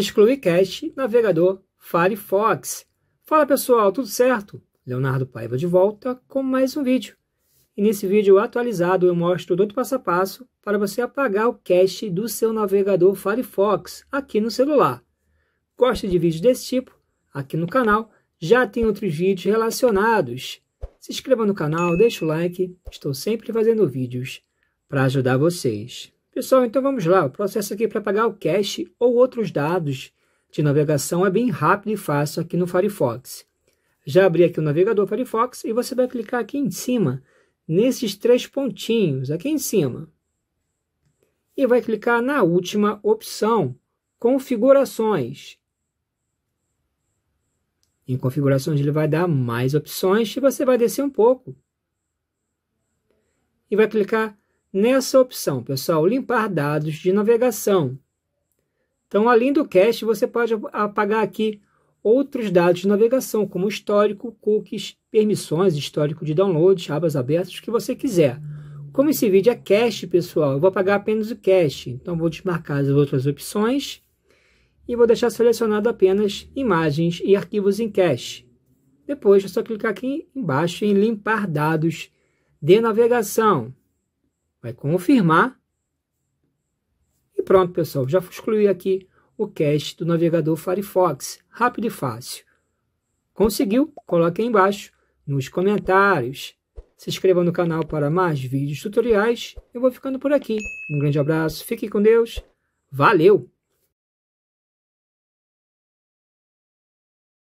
excluir cache, navegador Firefox. Fala pessoal, tudo certo? Leonardo Paiva de volta com mais um vídeo. E nesse vídeo atualizado eu mostro outro passo a passo para você apagar o cache do seu navegador Firefox aqui no celular. Gosta de vídeos desse tipo? Aqui no canal já tem outros vídeos relacionados. Se inscreva no canal, deixa o like, estou sempre fazendo vídeos para ajudar vocês. Pessoal, então vamos lá. O processo aqui é para pagar o cache ou outros dados de navegação é bem rápido e fácil aqui no Firefox. Já abri aqui o navegador Firefox e você vai clicar aqui em cima, nesses três pontinhos, aqui em cima. E vai clicar na última opção, configurações. Em configurações ele vai dar mais opções e você vai descer um pouco. E vai clicar nessa opção, pessoal, limpar dados de navegação. Então, além do cache, você pode apagar aqui outros dados de navegação, como histórico, cookies, permissões, histórico de downloads, abas abertas, o que você quiser. Como esse vídeo é cache, pessoal, eu vou apagar apenas o cache. Então, vou desmarcar as outras opções e vou deixar selecionado apenas imagens e arquivos em cache. Depois, é só clicar aqui embaixo em limpar dados de navegação. Vai confirmar. E pronto, pessoal. Já excluí aqui o cache do navegador Firefox. Rápido e fácil. Conseguiu? Coloque aí embaixo nos comentários. Se inscreva no canal para mais vídeos tutoriais. Eu vou ficando por aqui. Um grande abraço. Fique com Deus. Valeu!